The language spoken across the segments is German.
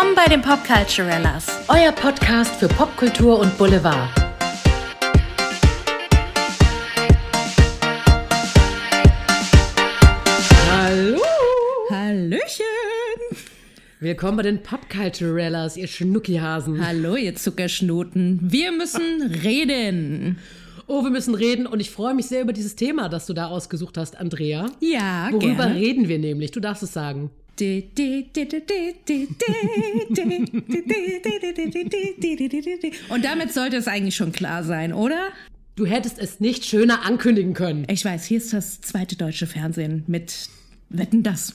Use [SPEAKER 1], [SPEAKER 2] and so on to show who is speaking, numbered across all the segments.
[SPEAKER 1] Willkommen bei den Popculturellas, euer Podcast für Popkultur und Boulevard. Hallo! Hallöchen! Willkommen bei den Popculturellas, ihr Schnuckihasen. Hallo, ihr Zuckerschnoten. Wir müssen reden. Oh, wir müssen reden und ich freue mich sehr über dieses Thema, das du da ausgesucht hast, Andrea.
[SPEAKER 2] Ja, Worüber gerne.
[SPEAKER 1] reden wir nämlich? Du darfst es sagen. Und
[SPEAKER 2] damit sollte es eigentlich schon klar sein, oder? Du hättest es nicht schöner ankündigen können. Ich weiß, hier ist das zweite deutsche Fernsehen mit Wetten das.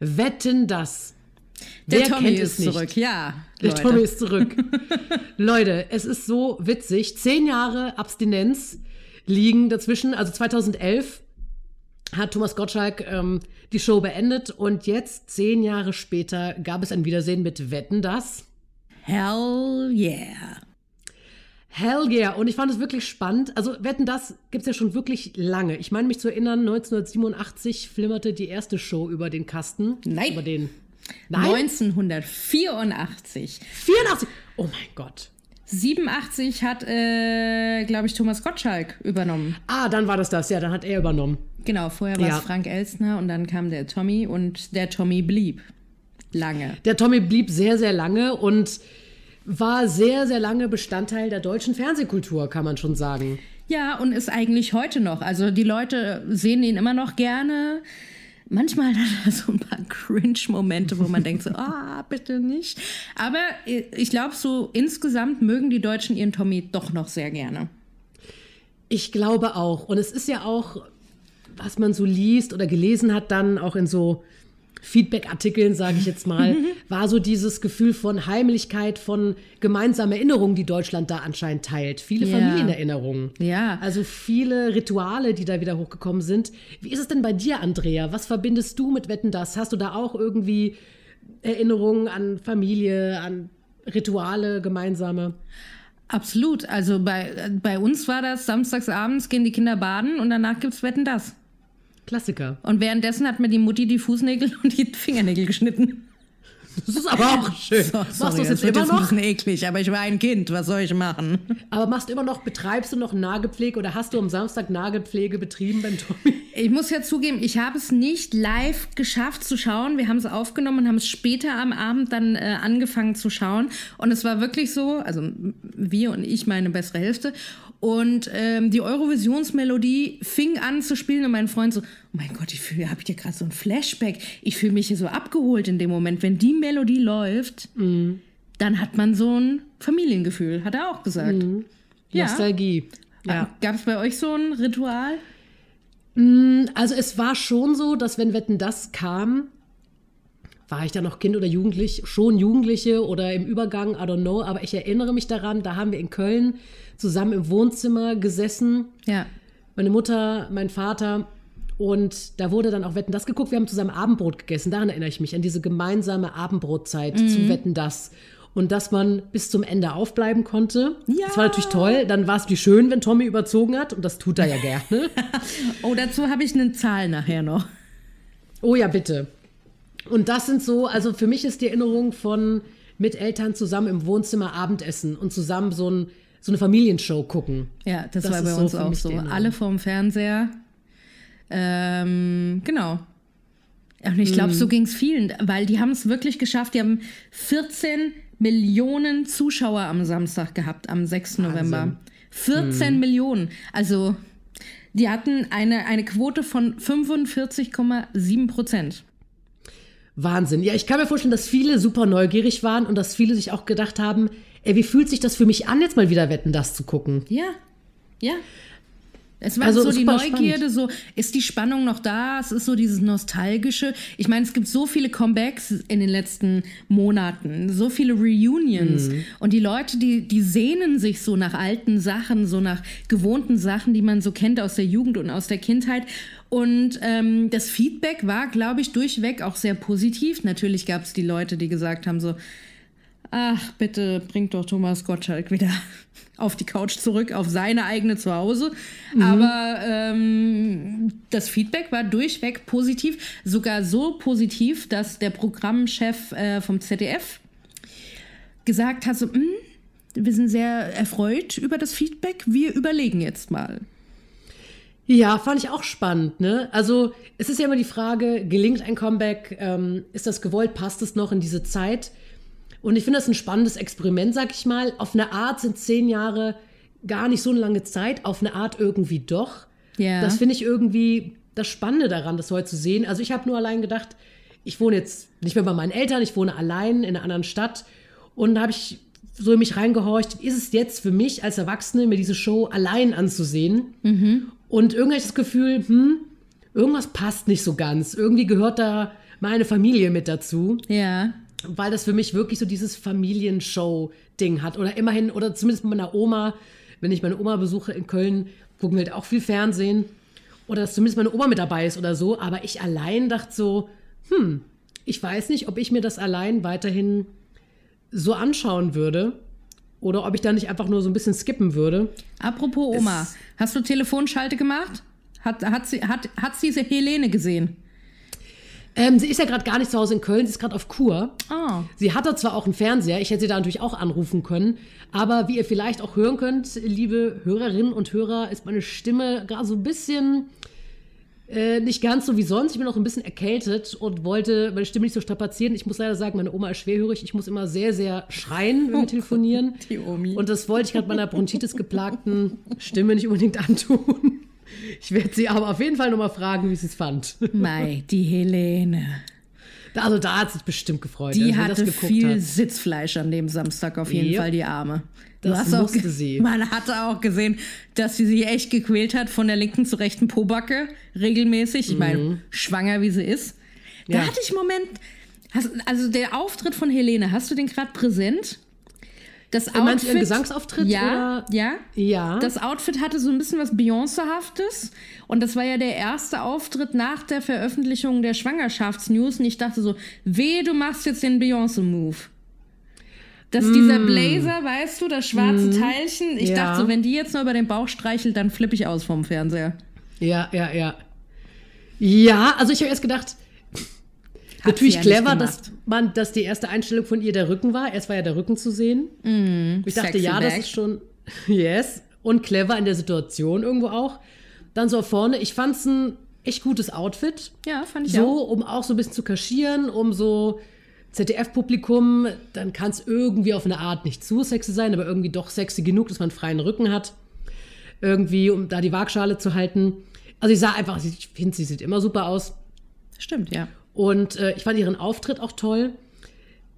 [SPEAKER 1] Wetten das.
[SPEAKER 2] Der Wer Tommy ist zurück, ja.
[SPEAKER 1] Der Leute. Tommy ist zurück. Leute, es ist so witzig. Zehn Jahre Abstinenz liegen dazwischen. Also 2011 hat Thomas Gottschalk ähm, die Show beendet und jetzt, zehn Jahre später, gab es ein Wiedersehen mit Wetten das? Hell yeah. Hell yeah. Und ich fand es wirklich spannend. Also Wetten das gibt es ja schon wirklich lange. Ich meine mich zu erinnern, 1987 flimmerte die erste Show über den Kasten. Nein. Über den. Nein? 1984. 84. Oh mein Gott. 87
[SPEAKER 2] hat, äh, glaube ich, Thomas Gottschalk übernommen. Ah, dann war das das, ja, dann hat er übernommen. Genau, vorher war ja. es Frank Elstner und dann kam der Tommy und der Tommy blieb
[SPEAKER 1] lange. Der Tommy blieb sehr, sehr lange und war sehr, sehr lange Bestandteil der deutschen Fernsehkultur, kann man schon sagen. Ja, und ist eigentlich heute noch. Also die Leute
[SPEAKER 2] sehen ihn immer noch gerne manchmal hat er so ein paar Cringe-Momente, wo man denkt so, ah, oh, bitte nicht. Aber ich glaube, so insgesamt mögen die Deutschen ihren
[SPEAKER 1] Tommy doch noch sehr gerne. Ich glaube auch. Und es ist ja auch, was man so liest oder gelesen hat, dann auch in so Feedback-Artikeln, sage ich jetzt mal, war so dieses Gefühl von Heimlichkeit, von gemeinsamen Erinnerungen, die Deutschland da anscheinend teilt. Viele yeah. Familienerinnerungen. Ja. Also viele Rituale, die da wieder hochgekommen sind. Wie ist es denn bei dir, Andrea? Was verbindest du mit Wetten das? Hast du da auch irgendwie Erinnerungen an Familie, an Rituale, gemeinsame? Absolut. Also bei, äh, bei uns war das, samstagsabends gehen die Kinder baden und danach gibt's Wetten das. Klassiker.
[SPEAKER 2] Und währenddessen hat mir die Mutti die Fußnägel und die Fingernägel geschnitten.
[SPEAKER 1] Das ist aber auch schön. So, sorry, machst du es jetzt immer jetzt noch?
[SPEAKER 2] eklig, aber ich war ein Kind, was soll ich machen? Aber
[SPEAKER 1] machst du immer noch, betreibst du noch Nagelpflege oder hast du am Samstag Nagelpflege betrieben
[SPEAKER 2] beim Tommy? Ich muss ja zugeben, ich habe es nicht live geschafft zu schauen. Wir haben es aufgenommen und haben es später am Abend dann äh, angefangen zu schauen. Und es war wirklich so, also wir und ich, meine bessere Hälfte. Und ähm, die Eurovisionsmelodie fing an zu spielen und mein Freund so, mein Gott, ich fühle, habe ich hier gerade so ein Flashback. Ich fühle mich hier so abgeholt in dem Moment. Wenn die Melodie läuft, mhm. dann hat man so ein Familiengefühl, hat er auch gesagt.
[SPEAKER 1] Mhm. Ja. Nostalgie. Ja. Gab es bei euch so ein Ritual? Mm, also es war schon so, dass wenn Wetten das kam, war ich da noch Kind oder Jugendlich, schon Jugendliche oder im Übergang, I don't know, aber ich erinnere mich daran, da haben wir in Köln zusammen im Wohnzimmer gesessen. Ja. Meine Mutter, mein Vater und da wurde dann auch Wetten das geguckt. Wir haben zusammen Abendbrot gegessen. Daran erinnere ich mich an diese gemeinsame Abendbrotzeit mhm. zu Wetten das und dass man bis zum Ende aufbleiben konnte. Ja. Das war natürlich toll. Dann war es wie schön, wenn Tommy überzogen hat und das tut er ja gerne. oh, dazu habe ich eine Zahl nachher noch. Oh ja, bitte. Und das sind so, also für mich ist die Erinnerung von mit Eltern zusammen im Wohnzimmer Abendessen und zusammen so, ein, so eine Familienshow gucken.
[SPEAKER 2] Ja, das, das war bei uns so auch so. Alle
[SPEAKER 1] vorm Fernseher
[SPEAKER 2] ähm, genau. Und ich glaube, hm. so ging es vielen, weil die haben es wirklich geschafft. Die haben 14 Millionen Zuschauer am Samstag gehabt, am 6. Wahnsinn. November.
[SPEAKER 1] 14 hm.
[SPEAKER 2] Millionen. Also, die hatten eine, eine Quote von
[SPEAKER 1] 45,7 Prozent. Wahnsinn. Ja, ich kann mir vorstellen, dass viele super neugierig waren und dass viele sich auch gedacht haben, ey, wie fühlt sich das für mich an, jetzt mal wieder Wetten, das zu gucken? Ja, ja. Es war also so die Neugierde, spannend. so
[SPEAKER 2] ist die Spannung noch da, es ist so dieses Nostalgische. Ich meine, es gibt so viele Comebacks in den letzten Monaten, so viele Reunions. Mhm. Und die Leute, die, die sehnen sich so nach alten Sachen, so nach gewohnten Sachen, die man so kennt aus der Jugend und aus der Kindheit. Und ähm, das Feedback war, glaube ich, durchweg auch sehr positiv. Natürlich gab es die Leute, die gesagt haben, so, Ach, bitte bringt doch Thomas Gottschalk wieder auf die Couch zurück, auf seine eigene Zuhause. Mhm. Aber ähm, das Feedback war durchweg positiv, sogar so positiv, dass der Programmchef äh, vom ZDF gesagt hat, so, hm, wir sind sehr erfreut
[SPEAKER 1] über das Feedback, wir überlegen jetzt mal. Ja, fand ich auch spannend. Ne? Also es ist ja immer die Frage, gelingt ein Comeback? Ähm, ist das gewollt? Passt es noch in diese Zeit? Und ich finde das ein spannendes Experiment, sag ich mal. Auf eine Art sind zehn Jahre gar nicht so eine lange Zeit, auf eine Art irgendwie doch. Yeah. Das finde ich irgendwie das Spannende daran, das heute zu sehen. Also ich habe nur allein gedacht, ich wohne jetzt nicht mehr bei meinen Eltern, ich wohne allein in einer anderen Stadt. Und da habe ich so in mich reingehorcht, ist es jetzt für mich als Erwachsene, mir diese Show allein anzusehen? Mhm. Und irgendwie das Gefühl, hm, irgendwas passt nicht so ganz. Irgendwie gehört da meine Familie mit dazu. Ja weil das für mich wirklich so dieses Familienshow-Ding hat. Oder immerhin, oder zumindest mit meiner Oma, wenn ich meine Oma besuche in Köln, gucken wir halt auch viel Fernsehen. Oder dass zumindest meine Oma mit dabei ist oder so. Aber ich allein dachte so, hm, ich weiß nicht, ob ich mir das allein weiterhin so anschauen würde. Oder ob ich da nicht einfach nur so ein bisschen skippen würde. Apropos Oma, es hast du Telefonschalte gemacht? Hat, hat, sie, hat, hat diese Helene gesehen? Ähm, sie ist ja gerade gar nicht zu Hause in Köln, sie ist gerade auf Kur. Ah. Sie hatte zwar auch einen Fernseher, ich hätte sie da natürlich auch anrufen können, aber wie ihr vielleicht auch hören könnt, liebe Hörerinnen und Hörer, ist meine Stimme gerade so ein bisschen äh, nicht ganz so wie sonst. Ich bin auch ein bisschen erkältet und wollte meine Stimme nicht so strapazieren. Ich muss leider sagen, meine Oma ist schwerhörig. Ich muss immer sehr, sehr schreien, wenn wir oh telefonieren. Die Omi. Und das wollte ich gerade meiner Bronchitis geplagten Stimme nicht unbedingt antun. Ich werde sie aber auf jeden Fall nochmal fragen, wie sie es fand. Mei, die Helene. Also da hat sie sich bestimmt gefreut. Die hatte viel hat.
[SPEAKER 2] Sitzfleisch an dem Samstag auf jeden yep. Fall, die Arme. Du das musste sie. Man hatte auch gesehen, dass sie sich echt gequält hat von der linken zur rechten Pobacke regelmäßig. Ich mhm. meine, schwanger wie sie ist. Da ja. hatte ich einen Moment, also der Auftritt von Helene, hast du den gerade präsent? Das Outfit, Meinst du ihren Gesangsauftritt? Ja, oder? ja. Ja. Das Outfit hatte so ein bisschen was Beyoncé-haftes. Und das war ja der erste Auftritt nach der Veröffentlichung der Schwangerschaftsnews. Und ich dachte so, weh, du machst jetzt den Beyoncé-Move. Dass mm. dieser Blazer, weißt du, das schwarze mm. Teilchen. Ich ja. dachte so, wenn die jetzt nur über den Bauch streichelt, dann flippe ich aus vom Fernseher.
[SPEAKER 1] Ja, ja, ja. Ja, also ich habe erst gedacht, natürlich ja clever, dass, man, dass die erste Einstellung von ihr der Rücken war. Erst war ja der Rücken zu sehen. Mm, ich dachte, ja, back. das ist schon. Yes. Und clever in der Situation irgendwo auch. Dann so vorne. Ich fand es ein echt gutes Outfit. Ja, fand ich so, auch. So, um auch so ein bisschen zu kaschieren, um so ZDF-Publikum, dann kann es irgendwie auf eine Art nicht zu sexy sein, aber irgendwie doch sexy genug, dass man einen freien Rücken hat. Irgendwie, um da die Waagschale zu halten. Also ich sah einfach, ich finde, sie sieht immer super aus. Stimmt, ja. Und äh, ich fand ihren Auftritt auch toll.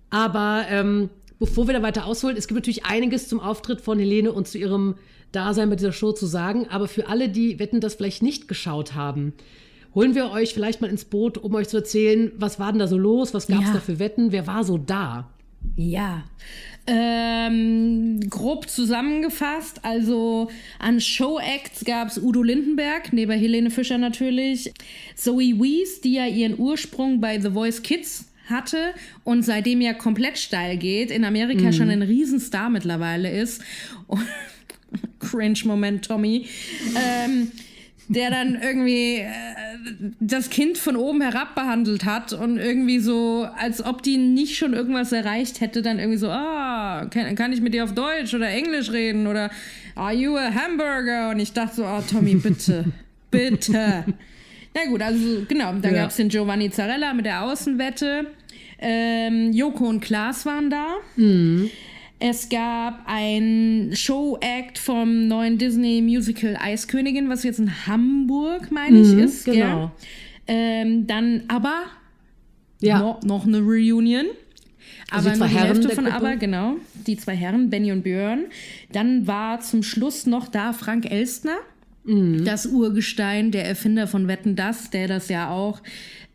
[SPEAKER 1] Aber ähm, bevor wir da weiter ausholen, es gibt natürlich einiges zum Auftritt von Helene und zu ihrem Dasein bei dieser Show zu sagen. Aber für alle, die Wetten das vielleicht nicht geschaut haben, holen wir euch vielleicht mal ins Boot, um euch zu erzählen, was war denn da so los, was gab es ja. da für Wetten, wer war so da? Ja, ähm, grob zusammengefasst,
[SPEAKER 2] also an Showacts gab es Udo Lindenberg, neben Helene Fischer natürlich, Zoe Wees, die ja ihren Ursprung bei The Voice Kids hatte und seitdem ja komplett steil geht, in Amerika mhm. schon ein Riesenstar mittlerweile ist. Cringe-Moment, Tommy. Ähm, der dann irgendwie äh, das Kind von oben herab behandelt hat und irgendwie so, als ob die nicht schon irgendwas erreicht hätte, dann irgendwie so, ah, kann, kann ich mit dir auf Deutsch oder Englisch reden oder are you a hamburger? Und ich dachte so, ah, oh, Tommy, bitte, bitte. Na gut, also genau, dann ja. gab es den Giovanni Zarella mit der Außenwette. Ähm, Joko und Klaas waren da. Mhm. Es gab ein Show-Act vom neuen Disney-Musical Eiskönigin, was jetzt in Hamburg, meine ich, mhm, ist. Genau. Ähm, dann aber ja. no, noch eine Reunion.
[SPEAKER 1] Also aber die nur die Hälfte von aber,
[SPEAKER 2] genau. Die zwei Herren, Benny und Björn. Dann war zum Schluss noch da Frank Elstner mhm. das Urgestein, der Erfinder von Wetten Das, der das ja auch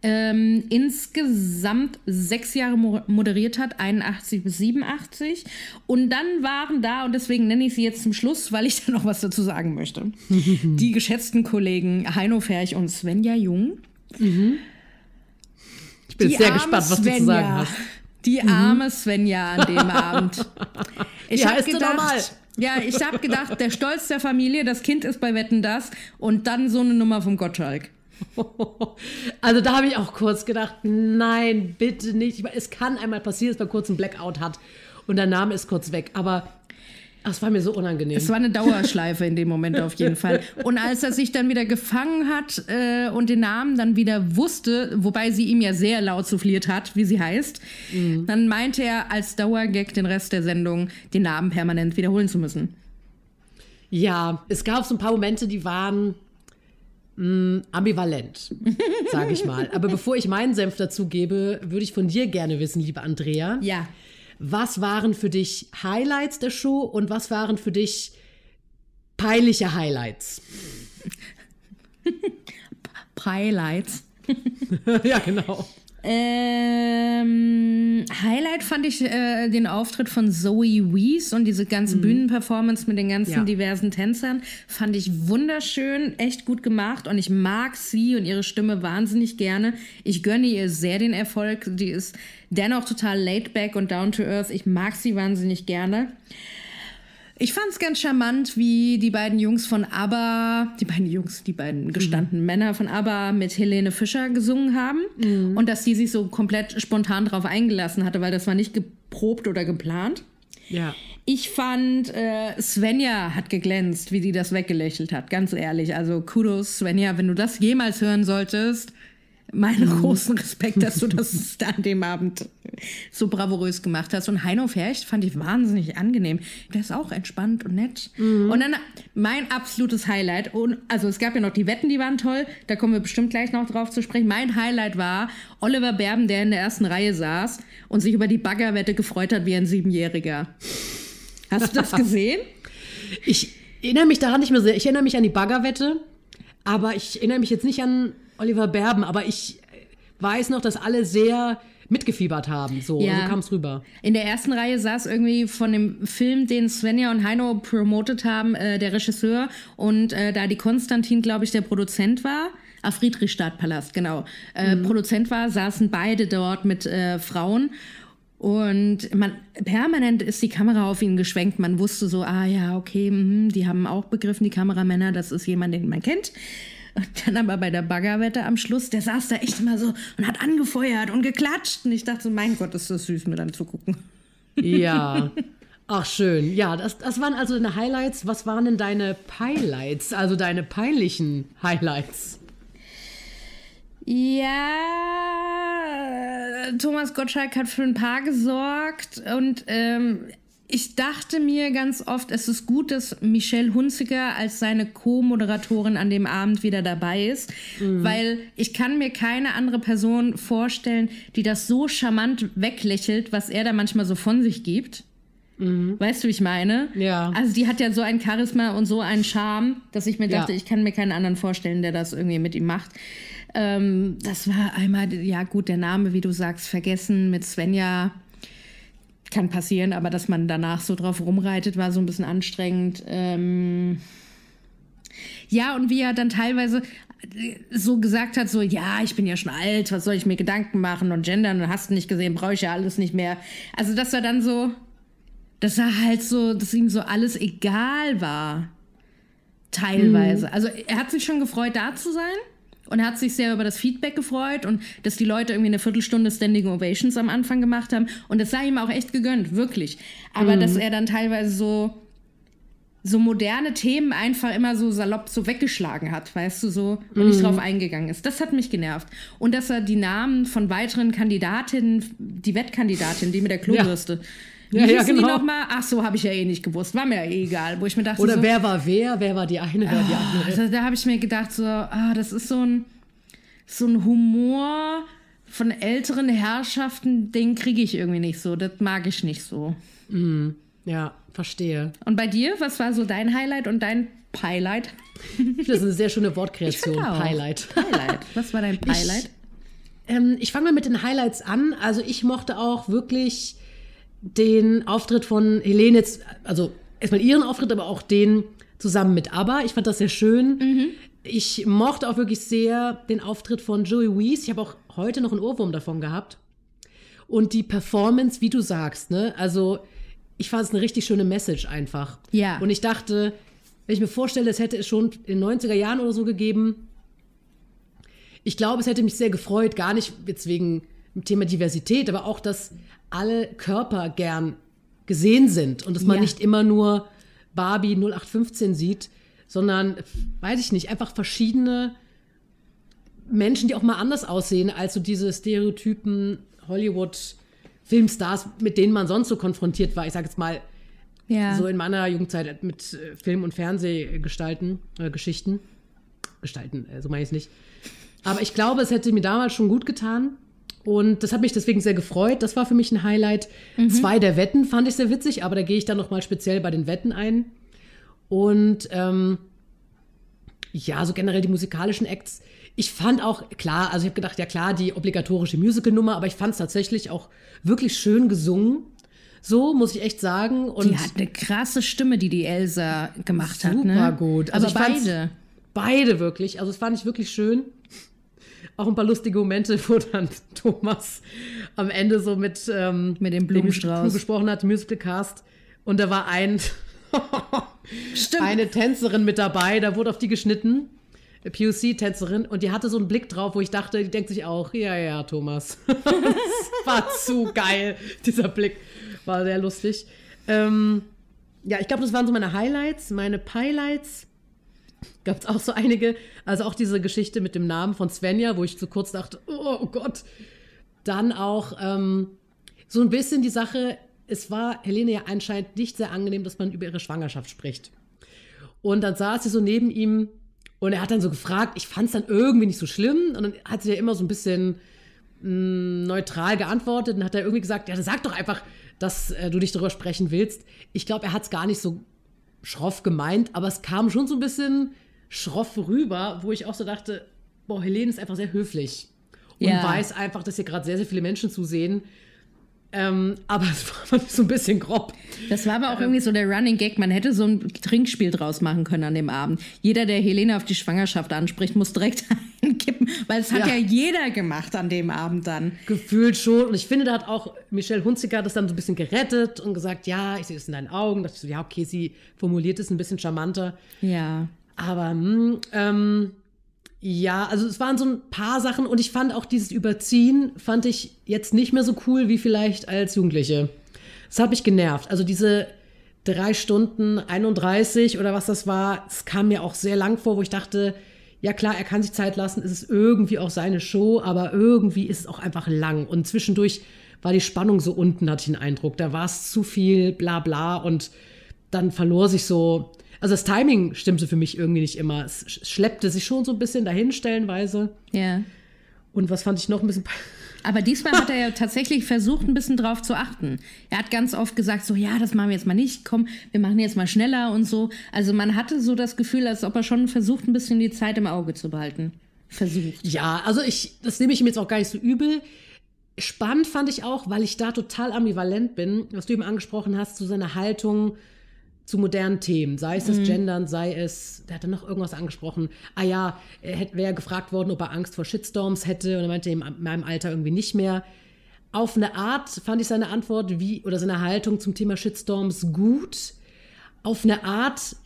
[SPEAKER 2] ähm, insgesamt sechs Jahre moderiert hat, 81 bis 87. Und dann waren da, und deswegen nenne ich sie jetzt zum Schluss, weil ich da noch was dazu sagen möchte,
[SPEAKER 1] die
[SPEAKER 2] geschätzten Kollegen Heino Ferch und Svenja Jung. Mhm.
[SPEAKER 1] Ich bin die sehr gespannt, was Svenja, du zu sagen hast.
[SPEAKER 2] Die mhm. arme Svenja an dem Abend. Ich ja, ist gedacht, normal. Ja, ich habe gedacht, der Stolz der Familie, das Kind ist bei Wetten das und dann so eine Nummer vom Gottschalk.
[SPEAKER 1] Also da habe ich auch kurz gedacht, nein, bitte nicht. Es kann einmal passieren, dass man kurz einen Blackout hat und der Name ist kurz weg. Aber Ach, es war mir so unangenehm. Es war eine Dauerschleife in dem Moment auf jeden Fall. Und als er sich dann wieder gefangen hat äh, und
[SPEAKER 2] den Namen dann wieder wusste, wobei sie ihm ja sehr laut souffliert hat, wie sie heißt, mhm. dann meinte er als Dauergag den Rest der Sendung, den Namen permanent wiederholen zu müssen.
[SPEAKER 1] Ja, es gab so ein paar Momente, die waren mh, mm, ambivalent, sage ich mal. Aber bevor ich meinen Senf dazu gebe, würde ich von dir gerne wissen, liebe Andrea. Ja. Was waren für dich Highlights der Show und was waren für dich peinliche Highlights?
[SPEAKER 2] Highlights.
[SPEAKER 1] ja, genau.
[SPEAKER 2] Ähm, Highlight fand ich äh, den Auftritt von Zoe Wees und diese ganze mhm. Bühnenperformance mit den ganzen ja. diversen Tänzern fand ich wunderschön, echt gut gemacht und ich mag sie und ihre Stimme wahnsinnig gerne. Ich gönne ihr sehr den Erfolg. Die ist dennoch total laid back und down to earth. Ich mag sie wahnsinnig gerne. Ich fand es ganz charmant, wie die beiden Jungs von ABBA, die beiden Jungs, die beiden mhm. gestandenen mhm. Männer von ABBA mit Helene Fischer gesungen haben mhm. und dass sie sich so komplett spontan drauf eingelassen hatte, weil das war nicht geprobt oder geplant. Ja. Ich fand, äh, Svenja hat geglänzt, wie sie das weggelächelt hat, ganz ehrlich. Also Kudos, Svenja, wenn du das jemals hören solltest meinen mhm. großen Respekt, dass du das an dem Abend so bravourös gemacht hast. Und Heino Fercht fand ich wahnsinnig angenehm. Der ist auch entspannt und nett. Mhm. Und dann mein absolutes Highlight. Und, also es gab ja noch die Wetten, die waren toll. Da kommen wir bestimmt gleich noch drauf zu sprechen. Mein Highlight war Oliver Berben, der in der ersten Reihe saß und sich über die
[SPEAKER 1] Baggerwette gefreut hat wie ein Siebenjähriger. Hast du das gesehen? ich erinnere mich daran nicht mehr sehr. Ich erinnere mich an die Baggerwette. Aber ich erinnere mich jetzt nicht an Oliver Berben, aber ich weiß noch, dass alle sehr mitgefiebert haben. So, also ja. so kam es rüber.
[SPEAKER 2] In der ersten Reihe saß irgendwie von dem Film, den Svenja und Heino promotet haben, äh, der Regisseur und äh, da die Konstantin, glaube ich, der Produzent war. Ah, Friedrichstadtpalast, genau. Äh, mhm. Produzent war, saßen beide dort mit äh, Frauen. Und man, permanent ist die Kamera auf ihn geschwenkt. Man wusste so, ah ja, okay, mh, die haben auch begriffen, die Kameramänner, das ist jemand, den man kennt. Und dann aber bei der Baggerwette am Schluss, der saß da echt immer so und hat angefeuert und geklatscht. Und ich dachte so, mein Gott, ist das süß, mir dann zu gucken. Ja.
[SPEAKER 1] Ach schön. Ja, das, das waren also deine Highlights. Was waren denn deine Highlights? Also deine peinlichen Highlights?
[SPEAKER 2] Ja, Thomas Gottschalk hat für ein paar gesorgt und ähm, ich dachte mir ganz oft, es ist gut, dass Michelle Hunziker als seine Co-Moderatorin an dem Abend wieder dabei ist, mhm. weil ich kann mir keine andere Person vorstellen, die das so charmant weglächelt, was er da manchmal so von sich gibt. Mhm. Weißt du, wie ich meine? Ja. Also die hat ja so ein Charisma und so einen Charme, dass ich mir dachte, ja. ich kann mir keinen anderen vorstellen, der das irgendwie mit ihm macht. Ähm, das war einmal, ja gut, der Name, wie du sagst, vergessen mit Svenja. Kann passieren, aber dass man danach so drauf rumreitet, war so ein bisschen anstrengend. Ähm ja, und wie er dann teilweise äh, so gesagt hat, so, ja, ich bin ja schon alt, was soll ich mir Gedanken machen und gendern und hast nicht gesehen, brauche ich ja alles nicht mehr. Also, dass er dann so, dass er halt so, dass ihm so alles egal war. Teilweise. Mhm. Also, er hat sich schon gefreut, da zu sein und hat sich sehr über das Feedback gefreut und dass die Leute irgendwie eine Viertelstunde Standing Ovations am Anfang gemacht haben. Und das sei ihm auch echt gegönnt, wirklich. Aber mhm. dass er dann teilweise so, so moderne Themen einfach immer so salopp so weggeschlagen hat, weißt du, so und nicht mhm. drauf eingegangen ist. Das hat mich genervt. Und dass er die Namen von weiteren Kandidatinnen, die Wettkandidatin, die mit der Klobürste, ja ja, ja, genau. die nochmal? Ach so, habe ich ja eh nicht gewusst. War mir ja eh egal. Wo ich mir dachte, Oder so, wer war wer? Wer war die eine? Wer oh, die andere? Ah, da, da habe ich mir gedacht, so, ah, das ist so ein, so ein Humor von älteren Herrschaften, den kriege ich irgendwie nicht
[SPEAKER 1] so. Das mag ich nicht so. Mm, ja, verstehe.
[SPEAKER 2] Und bei dir, was war so dein
[SPEAKER 1] Highlight und dein Highlight? das ist eine sehr schöne Wortkreation. Highlight. Highlight. Was war dein Highlight? Ich, ähm, ich fange mal mit den Highlights an. Also ich mochte auch wirklich den Auftritt von Helene jetzt, also erstmal ihren Auftritt, aber auch den zusammen mit ABBA. Ich fand das sehr schön. Mhm. Ich mochte auch wirklich sehr den Auftritt von Joey Weiss. Ich habe auch heute noch einen Ohrwurm davon gehabt. Und die Performance, wie du sagst, ne? Also, ich fand es eine richtig schöne Message einfach. Ja. Und ich dachte, wenn ich mir vorstelle, es hätte es schon in den 90er Jahren oder so gegeben. Ich glaube, es hätte mich sehr gefreut, gar nicht jetzt wegen dem Thema Diversität, aber auch, dass alle Körper gern gesehen sind und dass man ja. nicht immer nur Barbie 0815 sieht, sondern, weiß ich nicht, einfach verschiedene Menschen, die auch mal anders aussehen als so diese Stereotypen Hollywood-Filmstars, mit denen man sonst so konfrontiert war. Ich sage jetzt mal, ja. so in meiner Jugendzeit mit äh, Film- und Fernsehgestalten, äh, Geschichten, Gestalten, äh, so meine ich es nicht. Aber ich glaube, es hätte mir damals schon gut getan, und das hat mich deswegen sehr gefreut. Das war für mich ein Highlight. Mhm. Zwei der Wetten fand ich sehr witzig, aber da gehe ich dann nochmal speziell bei den Wetten ein. Und ähm, ja, so generell die musikalischen Acts. Ich fand auch, klar, also ich habe gedacht, ja klar, die obligatorische Musical-Nummer, aber ich fand es tatsächlich auch wirklich schön gesungen. So, muss ich echt sagen. Und die hat eine krasse Stimme, die die Elsa gemacht hat. Ne? Super ne? gut. Also aber beide. Beide wirklich. Also das fand ich wirklich schön auch ein paar lustige Momente, wo dann Thomas am Ende so mit, ähm, mit dem Blumenstrauß gesprochen hat, Musical Cast. Und da war ein, eine Tänzerin mit dabei, da wurde auf die geschnitten. POC-Tänzerin und die hatte so einen Blick drauf, wo ich dachte, die denkt sich auch, ja, ja, Thomas. das war zu geil, dieser Blick. War sehr lustig. Ähm, ja, ich glaube, das waren so meine Highlights, meine Pylights gab es auch so einige. Also auch diese Geschichte mit dem Namen von Svenja, wo ich zu kurz dachte, oh, oh, Gott. Dann auch ähm, so ein bisschen die Sache, es war Helene ja anscheinend nicht sehr angenehm, dass man über ihre Schwangerschaft spricht. Und dann saß sie so neben ihm und er hat dann so gefragt, ich fand es dann irgendwie nicht so schlimm. Und dann hat sie ja immer so ein bisschen mm, neutral geantwortet und hat er irgendwie gesagt, ja, sag doch einfach, dass äh, du dich darüber sprechen willst. Ich glaube, er hat es gar nicht so schroff gemeint, aber es kam schon so ein bisschen schroff rüber, wo ich auch so dachte, boah, Helene ist einfach sehr höflich und ja. weiß einfach, dass hier gerade sehr, sehr viele Menschen zusehen, ähm, aber es war so ein bisschen grob. Das war aber auch ähm, irgendwie
[SPEAKER 2] so der Running Gag. Man hätte so ein Trinkspiel draus machen können an dem Abend. Jeder, der Helene auf die Schwangerschaft anspricht, muss direkt einkippen, weil es hat ja. ja.
[SPEAKER 1] jeder gemacht an dem Abend dann. Gefühlt schon. Und ich finde, da hat auch Michelle Hunziker das dann so ein bisschen gerettet und gesagt, ja, ich sehe das in deinen Augen. dachte ich so, ja, okay, sie formuliert es ein bisschen charmanter. Ja. Aber mh, hm, ähm, ja, also es waren so ein paar Sachen und ich fand auch dieses Überziehen, fand ich jetzt nicht mehr so cool wie vielleicht als Jugendliche. Das hat mich genervt. Also diese drei Stunden 31 oder was das war, es kam mir auch sehr lang vor, wo ich dachte, ja klar, er kann sich Zeit lassen, es ist irgendwie auch seine Show, aber irgendwie ist es auch einfach lang. Und zwischendurch war die Spannung so unten, hatte ich den Eindruck. Da war es zu viel bla bla und dann verlor sich so also das Timing stimmte für mich irgendwie nicht immer. Es schleppte sich schon so ein bisschen dahin stellenweise. Ja. Und was fand ich noch ein bisschen. Aber diesmal hat er ja tatsächlich versucht, ein bisschen drauf zu
[SPEAKER 2] achten. Er hat ganz oft gesagt, so, ja, das machen wir jetzt mal nicht, komm, wir machen jetzt mal schneller und so. Also man hatte so das Gefühl, als ob er schon versucht, ein bisschen die Zeit im Auge zu behalten. Versucht. Ja,
[SPEAKER 1] also ich, das nehme ich ihm jetzt auch gar nicht so übel. Spannend fand ich auch, weil ich da total ambivalent bin, was du eben angesprochen hast, zu seiner Haltung zu modernen Themen, sei es das mhm. Gendern, sei es, der hat noch irgendwas angesprochen. Ah ja, er wäre gefragt worden, ob er Angst vor Shitstorms hätte und er meinte in meinem Alter irgendwie nicht mehr. Auf eine Art fand ich seine Antwort wie oder seine Haltung zum Thema Shitstorms gut. Auf eine Art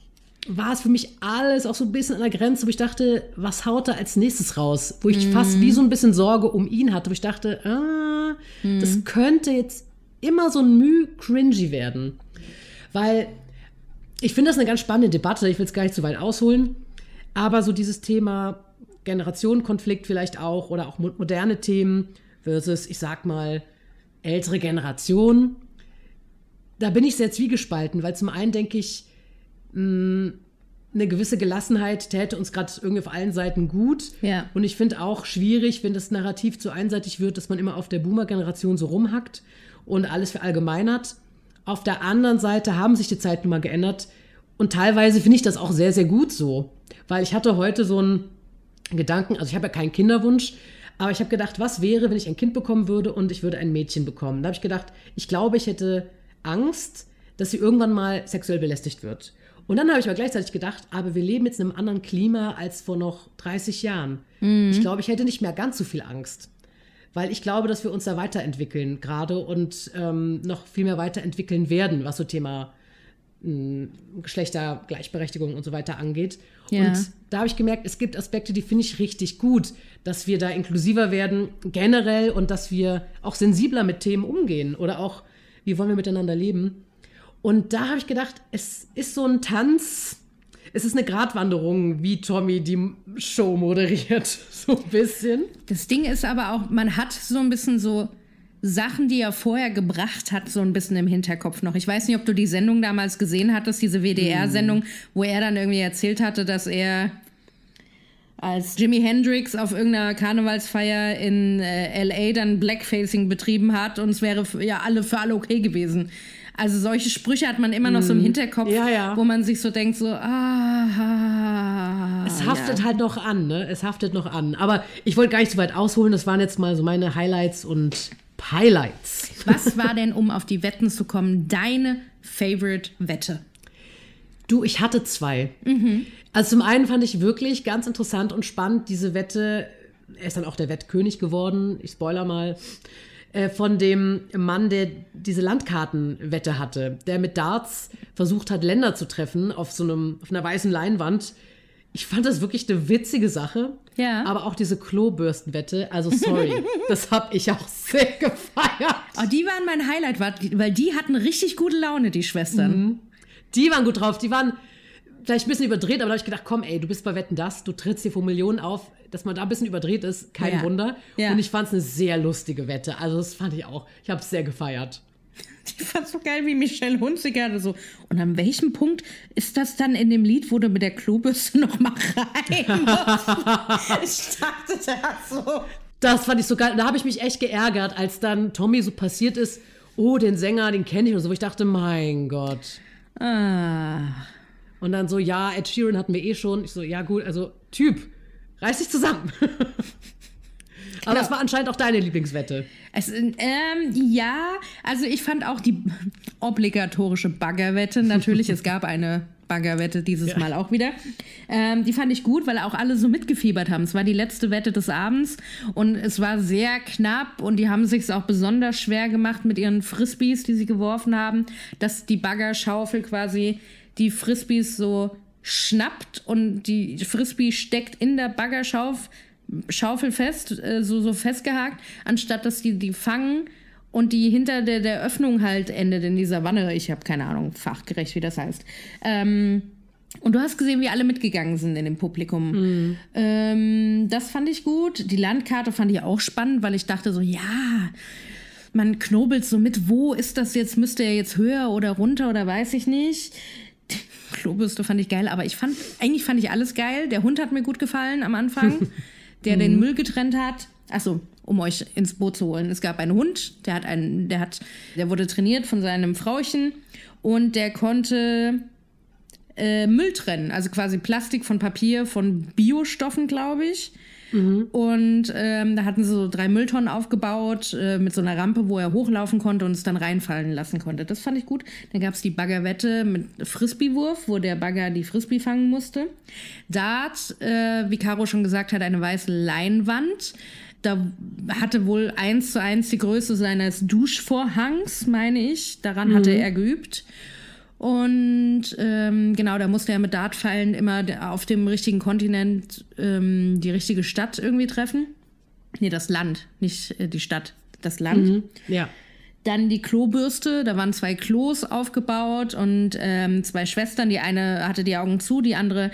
[SPEAKER 1] war es für mich alles auch so ein bisschen an der Grenze, wo ich dachte, was haut er als nächstes raus? Wo ich mhm. fast wie so ein bisschen Sorge um ihn hatte, wo ich dachte, ah, mhm. das könnte jetzt immer so ein Müh cringy werden. Weil ich finde das eine ganz spannende Debatte. Ich will es gar nicht zu weit ausholen. Aber so dieses Thema Generationenkonflikt vielleicht auch oder auch moderne Themen versus, ich sag mal, ältere Generationen. Da bin ich sehr zwiegespalten, weil zum einen denke ich, mh, mm, eine gewisse Gelassenheit täte uns gerade irgendwie auf allen Seiten gut. Ja. Und ich finde auch schwierig, wenn das Narrativ zu einseitig wird, dass man immer auf der Boomer-Generation so rumhackt und alles verallgemeinert. Auf der anderen Seite haben sich die Zeiten mal geändert und teilweise finde ich das auch sehr, sehr gut so, weil ich hatte heute so einen Gedanken, also ich habe ja keinen Kinderwunsch, aber ich habe gedacht, was wäre, wenn ich ein Kind bekommen würde und ich würde ein Mädchen bekommen? Da habe ich gedacht, ich glaube, ich hätte Angst, dass sie irgendwann mal sexuell belästigt wird. Und dann habe ich aber gleichzeitig gedacht, aber wir leben jetzt in einem anderen Klima als vor noch 30 Jahren. Mhm. Ich glaube, ich hätte nicht mehr ganz so viel Angst weil ich glaube, dass wir uns da weiterentwickeln gerade und ähm, noch viel mehr weiterentwickeln werden, was so Thema mm, Geschlechtergleichberechtigung und so weiter angeht. Ja. Und da habe ich gemerkt, es gibt Aspekte, die finde ich richtig gut, dass wir da inklusiver werden generell und dass wir auch sensibler mit Themen umgehen oder auch, wie wollen wir miteinander leben. Und da habe ich gedacht, es ist so ein Tanz, es ist eine Gratwanderung, wie Tommy die Show moderiert, so ein bisschen.
[SPEAKER 2] Das Ding ist aber auch, man hat so ein bisschen so Sachen, die er vorher gebracht hat, so ein bisschen im Hinterkopf noch. Ich weiß nicht, ob du die Sendung damals gesehen hattest, diese WDR-Sendung, wo er dann irgendwie erzählt hatte, dass er als Jimi Hendrix auf irgendeiner Karnevalsfeier in äh, LA dann Blackfacing betrieben hat und es wäre ja alle für alle okay gewesen. Also solche Sprüche hat man immer noch so im mm. Hinterkopf, ja, ja. wo man sich so denkt, so, ah. Es haftet ja. halt
[SPEAKER 1] noch an, ne? Es haftet noch an. Aber ich wollte gar nicht so weit ausholen. Das waren jetzt mal so meine Highlights und Highlights. Was war denn, um auf die Wetten zu kommen, deine Favorite Wette? Du, ich hatte zwei. Mhm. Also zum einen fand ich wirklich ganz interessant und spannend diese Wette. Er ist dann auch der Wettkönig geworden. Ich spoiler mal. Äh, von dem Mann, der diese Landkartenwette hatte, der mit Darts versucht hat, Länder zu treffen auf so einem, auf einer weißen Leinwand. Ich fand das wirklich eine witzige Sache. Ja. Aber auch diese Klobürstenwette, also sorry, das habe ich auch sehr gefeiert. Oh, die waren mein Highlight, weil die hatten richtig gute Laune, die Schwestern. Mhm. Die waren gut drauf, die waren, vielleicht ein bisschen überdreht, aber da habe ich gedacht, komm, ey, du bist bei Wetten das, du trittst hier vor Millionen auf, dass man da ein bisschen überdreht ist, kein ja. Wunder. Ja. Und ich fand es eine sehr lustige Wette. Also das fand ich auch. Ich habe es sehr gefeiert. Ich fand's so geil, wie Michelle Hunziker oder so. Und an welchem Punkt ist das dann in dem Lied, wo du mit der Klobürste nochmal rein musst? ich dachte das so. Das fand ich so geil. Da habe ich mich echt geärgert, als dann Tommy so passiert ist. Oh, den Sänger, den kenne ich und so. Ich dachte, mein Gott. Ah. Und dann so, ja, Ed Sheeran hatten wir eh schon. Ich so, ja gut, also Typ, reiß dich zusammen.
[SPEAKER 2] Aber genau. das
[SPEAKER 1] war anscheinend auch deine Lieblingswette. Es, ähm, ähm, ja, also ich
[SPEAKER 2] fand auch die obligatorische Baggerwette natürlich. es gab eine Baggerwette dieses ja. Mal auch wieder. Ähm, die fand ich gut, weil auch alle so mitgefiebert haben. Es war die letzte Wette des Abends und es war sehr knapp und die haben sich auch besonders schwer gemacht mit ihren Frisbees, die sie geworfen haben, dass die Baggerschaufel quasi die Frisbees so schnappt und die Frisbee steckt in der Baggerschaufel fest, äh, so, so festgehakt, anstatt dass die die fangen und die hinter der, der Öffnung halt endet in dieser Wanne. Ich habe keine Ahnung, fachgerecht, wie das heißt. Ähm, und du hast gesehen, wie alle mitgegangen sind in dem Publikum. Mhm. Ähm, das fand ich gut. Die Landkarte fand ich auch spannend, weil ich dachte so, ja, man knobelt so mit, wo ist das jetzt, müsste er jetzt höher oder runter oder weiß ich nicht. Klobürste fand ich geil, aber ich fand, eigentlich fand ich alles geil. Der Hund hat mir gut gefallen am Anfang, der den mhm. Müll getrennt hat. Achso, um euch ins Boot zu holen. Es gab einen Hund, der hat einen, der hat, der wurde trainiert von seinem Frauchen und der konnte äh, Müll trennen, also quasi Plastik von Papier, von Biostoffen, glaube ich. Mhm. Und ähm, da hatten sie so drei Mülltonnen aufgebaut äh, mit so einer Rampe, wo er hochlaufen konnte und es dann reinfallen lassen konnte. Das fand ich gut. Dann gab es die Baggerwette mit Frisbeewurf, wo der Bagger die Frisbee fangen musste. Dart, äh, wie Caro schon gesagt hat, eine weiße Leinwand. Da hatte wohl eins zu eins die Größe seines Duschvorhangs, meine ich. Daran mhm. hatte er geübt. Und ähm, genau, da musste er mit Dartpfeilen immer auf dem richtigen Kontinent ähm, die richtige Stadt irgendwie treffen. Nee, das Land, nicht äh, die Stadt, das Land. Mhm. Ja. Dann die Klobürste, da waren zwei Klos aufgebaut und ähm, zwei Schwestern. Die eine hatte die Augen zu, die andere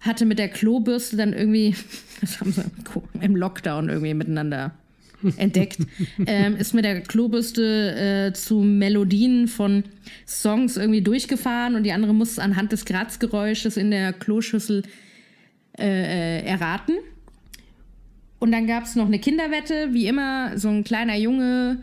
[SPEAKER 2] hatte mit der Klobürste dann irgendwie, das haben sie im Lockdown irgendwie miteinander entdeckt, ähm, ist mit der Klobürste äh, zu Melodien von Songs irgendwie durchgefahren und die andere muss anhand des Kratzgeräusches in der Kloschüssel äh, äh erraten. Und dann gab es noch eine Kinderwette, wie immer, so ein kleiner Junge.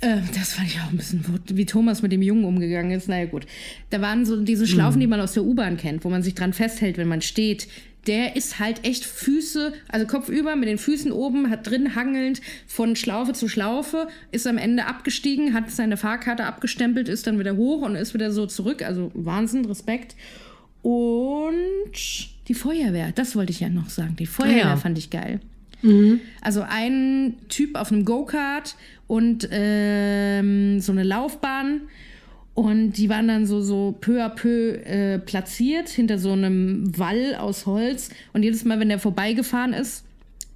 [SPEAKER 2] Äh, das fand ich auch ein bisschen, wie Thomas mit dem Jungen umgegangen ist. Naja, gut. Da waren so diese Schlaufen, mhm. die man aus der U-Bahn kennt, wo man sich dran festhält, wenn man steht der ist halt echt Füße, also Kopf über mit den Füßen oben, hat drin hangelnd von Schlaufe zu Schlaufe, ist am Ende abgestiegen, hat seine Fahrkarte abgestempelt, ist dann wieder hoch und ist wieder so zurück. Also Wahnsinn, Respekt. Und die Feuerwehr, das wollte ich ja noch sagen. Die Feuerwehr ah ja. fand ich geil. Mhm. Also ein Typ auf einem Go-Kart und ähm, so eine Laufbahn und die waren dann so, so peu à peu äh, platziert hinter so einem Wall aus Holz. Und jedes Mal, wenn der vorbeigefahren ist,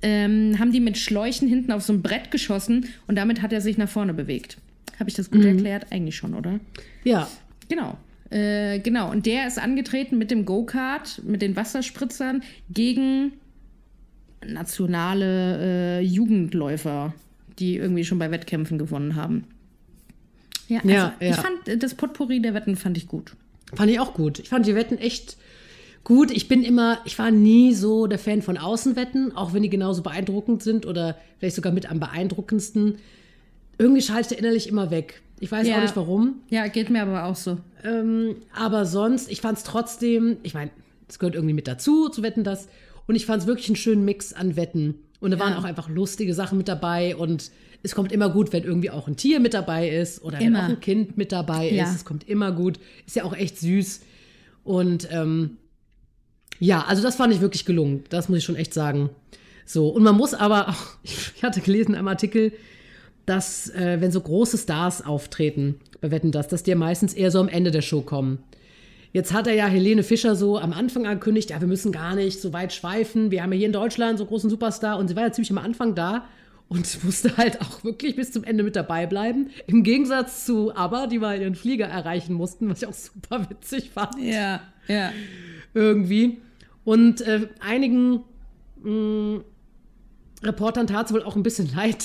[SPEAKER 2] ähm, haben die mit Schläuchen hinten auf so ein Brett geschossen und damit hat er sich nach vorne bewegt. Habe ich das gut mhm. erklärt? Eigentlich schon, oder? Ja. Genau. Äh, genau. Und der ist angetreten mit dem Go-Kart, mit den Wasserspritzern gegen nationale äh, Jugendläufer, die irgendwie schon bei Wettkämpfen gewonnen haben.
[SPEAKER 1] Ja, also ja, ja. ich fand äh, das Potpourri der Wetten fand ich gut. Fand ich auch gut. Ich fand die Wetten echt gut. Ich bin immer, ich war nie so der Fan von Außenwetten, auch wenn die genauso beeindruckend sind oder vielleicht sogar mit am beeindruckendsten. Irgendwie schalte ich innerlich immer weg. Ich weiß ja. auch nicht warum. Ja, geht mir aber auch so. Ähm, aber sonst, ich fand es trotzdem, ich meine, es gehört irgendwie mit dazu, zu wetten das. Und ich fand es wirklich einen schönen Mix an Wetten. Und da ja. waren auch einfach lustige Sachen mit dabei und es kommt immer gut, wenn irgendwie auch ein Tier mit dabei ist oder immer. wenn auch ein Kind mit dabei ja. ist. Es kommt immer gut. Ist ja auch echt süß. Und ähm, ja, also das fand ich wirklich gelungen. Das muss ich schon echt sagen. So, und man muss aber, auch, ich hatte gelesen im Artikel, dass, äh, wenn so große Stars auftreten, bewetten das, dass die ja meistens eher so am Ende der Show kommen. Jetzt hat er ja Helene Fischer so am Anfang angekündigt, ja, wir müssen gar nicht so weit schweifen. Wir haben ja hier in Deutschland so großen Superstar und sie war ja ziemlich am Anfang da und musste halt auch wirklich bis zum Ende mit dabei bleiben. Im Gegensatz zu aber, die mal ihren Flieger erreichen mussten, was ich auch super witzig fand. Ja, ja. Irgendwie. Und äh, einigen mh, mm, Reportern tat es wohl auch ein bisschen leid,